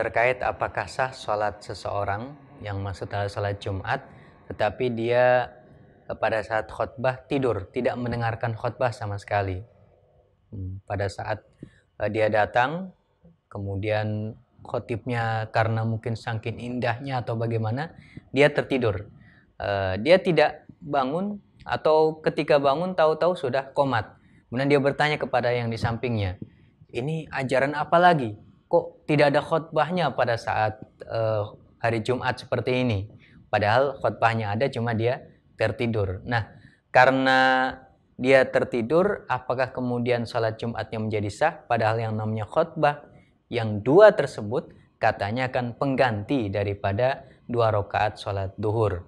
terkait apakah sah sholat seseorang yang masuk adalah sholat Jumat tetapi dia eh, pada saat khutbah tidur tidak mendengarkan khutbah sama sekali hmm, pada saat eh, dia datang kemudian khotibnya karena mungkin sangkin indahnya atau bagaimana dia tertidur eh, dia tidak bangun atau ketika bangun tahu-tahu sudah komat kemudian dia bertanya kepada yang di sampingnya ini ajaran apa lagi kok tidak ada khutbahnya pada saat uh, hari Jumat seperti ini. Padahal khutbahnya ada cuma dia tertidur. Nah, karena dia tertidur, apakah kemudian sholat Jumatnya menjadi sah? Padahal yang namanya khutbah yang dua tersebut katanya akan pengganti daripada dua rakaat sholat duhur.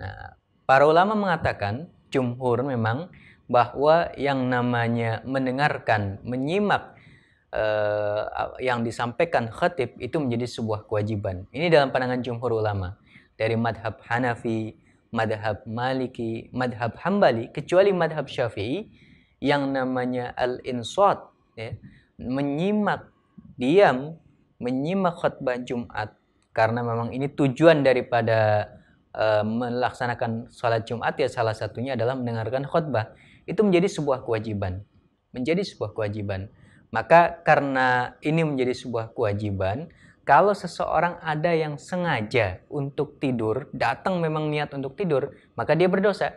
Nah, para ulama mengatakan, jumhur memang bahwa yang namanya mendengarkan, menyimak uh, yang disampaikan khatib itu menjadi sebuah kewajiban. Ini dalam pandangan jumhur ulama dari madhab Hanafi, madhab Maliki, madhab Hambali, kecuali madhab Syafi'i yang namanya al-insat, ya, menyimak diam, menyimak khutbah Jumat karena memang ini tujuan daripada uh, melaksanakan sholat Jumat ya salah satunya adalah mendengarkan khutbah itu menjadi sebuah kewajiban menjadi sebuah kewajiban maka karena ini menjadi sebuah kewajiban, kalau seseorang ada yang sengaja untuk tidur, datang memang niat untuk tidur, maka dia berdosa.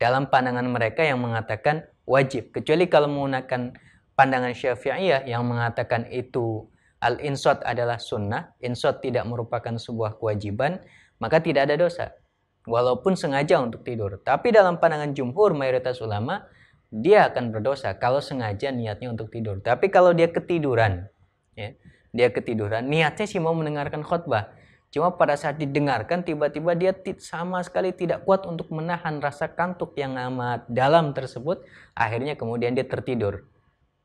Dalam pandangan mereka yang mengatakan wajib, kecuali kalau menggunakan pandangan Syafi'iyah yang mengatakan itu al-insot adalah sunnah, insot tidak merupakan sebuah kewajiban, maka tidak ada dosa. Walaupun sengaja untuk tidur. Tapi dalam pandangan jumhur mayoritas ulama, dia akan berdosa kalau sengaja niatnya untuk tidur. Tapi kalau dia ketiduran, ya, dia ketiduran, niatnya sih mau mendengarkan khutbah. Cuma pada saat didengarkan tiba-tiba dia sama sekali tidak kuat untuk menahan rasa kantuk yang amat dalam tersebut, akhirnya kemudian dia tertidur.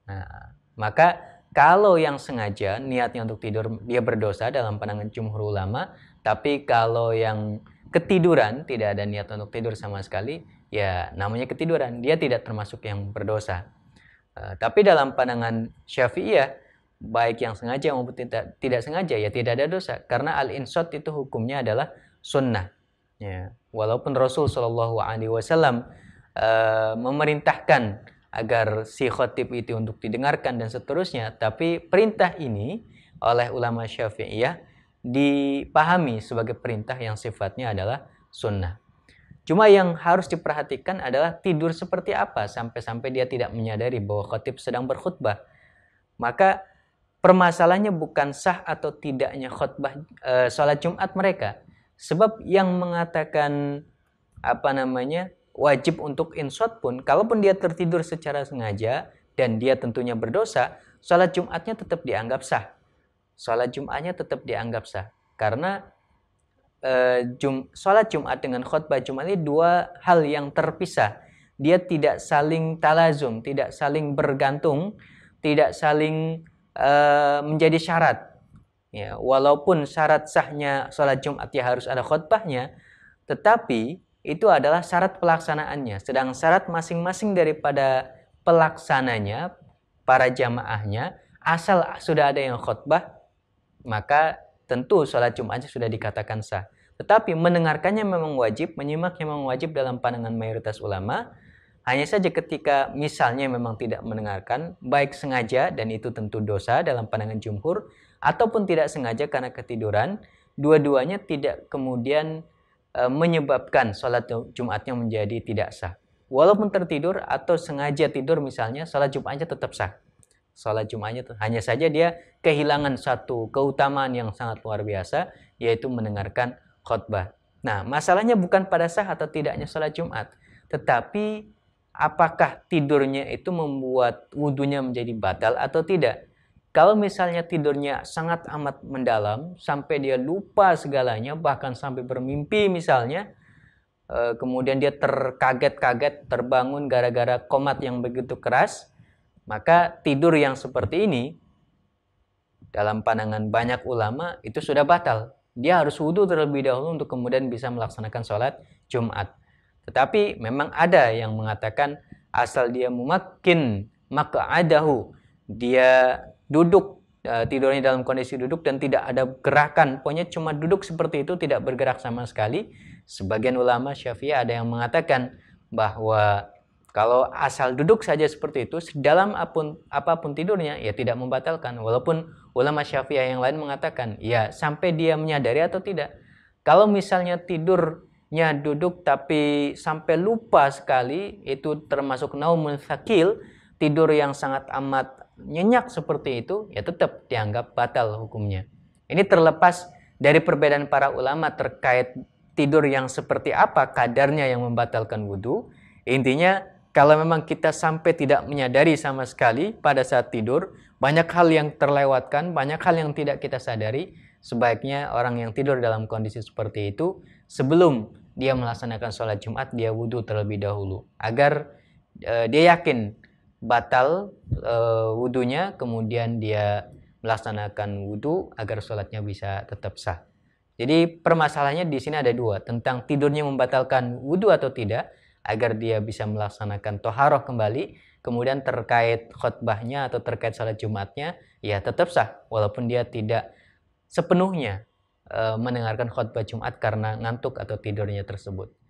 Nah, maka kalau yang sengaja niatnya untuk tidur dia berdosa dalam pandangan jumhur ulama, tapi kalau yang ketiduran tidak ada niat untuk tidur sama sekali, ya namanya ketiduran, dia tidak termasuk yang berdosa. Uh, tapi dalam pandangan Syafi'iyah, baik yang sengaja maupun tidak, tidak sengaja ya tidak ada dosa karena al-insot itu hukumnya adalah sunnah. Ya, walaupun Rasul saw. uh, eh, memerintahkan agar si khotib itu untuk didengarkan dan seterusnya, tapi perintah ini oleh ulama Syafi'iyah dipahami sebagai perintah yang sifatnya adalah sunnah. Cuma yang harus diperhatikan adalah tidur seperti apa sampai-sampai dia tidak menyadari bahwa khotib sedang berkhutbah. Maka permasalahannya bukan sah atau tidaknya khutbah e, sholat Jumat mereka. Sebab yang mengatakan apa namanya wajib untuk insot pun, kalaupun dia tertidur secara sengaja dan dia tentunya berdosa, sholat Jumatnya tetap dianggap sah. Sholat Jumatnya tetap dianggap sah. Karena Eh, jum, sholat Jumat dengan khutbah Jumat ini dua hal yang terpisah. Dia tidak saling talazum, tidak saling bergantung, tidak saling uh, menjadi syarat. Ya, walaupun syarat sahnya sholat Jumat ya harus ada khutbahnya, tetapi itu adalah syarat pelaksanaannya. Sedang syarat masing-masing daripada pelaksananya, para jamaahnya, asal sudah ada yang khutbah, maka tentu sholat Jumatnya sudah dikatakan sah. Tetapi mendengarkannya memang wajib, menyimaknya memang wajib dalam pandangan mayoritas ulama. Hanya saja ketika misalnya memang tidak mendengarkan, baik sengaja dan itu tentu dosa dalam pandangan jumhur, ataupun tidak sengaja karena ketiduran, dua-duanya tidak kemudian e, menyebabkan sholat Jumatnya menjadi tidak sah. Walaupun tertidur atau sengaja tidur misalnya, sholat Jumatnya tetap sah. Sholat Jumatnya hanya saja dia kehilangan satu keutamaan yang sangat luar biasa, yaitu mendengarkan Khotbah. Nah, masalahnya bukan pada sah atau tidaknya sholat Jumat, tetapi apakah tidurnya itu membuat wudhunya menjadi batal atau tidak. Kalau misalnya tidurnya sangat amat mendalam, sampai dia lupa segalanya, bahkan sampai bermimpi misalnya, eh, kemudian dia terkaget-kaget, terbangun gara-gara komat yang begitu keras, maka tidur yang seperti ini, dalam pandangan banyak ulama, itu sudah batal dia harus wudhu terlebih dahulu untuk kemudian bisa melaksanakan sholat Jumat. Tetapi memang ada yang mengatakan asal dia mumakin maka adahu dia duduk e, tidurnya dalam kondisi duduk dan tidak ada gerakan pokoknya cuma duduk seperti itu tidak bergerak sama sekali sebagian ulama syafi'i ada yang mengatakan bahwa kalau asal duduk saja seperti itu, sedalam apun, apapun tidurnya, ya tidak membatalkan. Walaupun ulama syafi'ah yang lain mengatakan, ya sampai dia menyadari atau tidak. Kalau misalnya tidurnya duduk tapi sampai lupa sekali, itu termasuk naumun sakil, tidur yang sangat amat nyenyak seperti itu, ya tetap dianggap batal hukumnya. Ini terlepas dari perbedaan para ulama terkait tidur yang seperti apa kadarnya yang membatalkan wudhu. Intinya kalau memang kita sampai tidak menyadari sama sekali pada saat tidur, banyak hal yang terlewatkan, banyak hal yang tidak kita sadari. Sebaiknya orang yang tidur dalam kondisi seperti itu, sebelum dia melaksanakan sholat Jumat, dia wudhu terlebih dahulu. Agar e, dia yakin batal e, eh, wudhunya, kemudian dia melaksanakan wudhu agar sholatnya bisa tetap sah. Jadi permasalahannya di sini ada dua, tentang tidurnya membatalkan wudhu atau tidak, agar dia bisa melaksanakan toharoh kembali. Kemudian terkait khutbahnya atau terkait sholat Jumatnya, ya tetap sah walaupun dia tidak sepenuhnya eh, mendengarkan khutbah Jumat karena ngantuk atau tidurnya tersebut.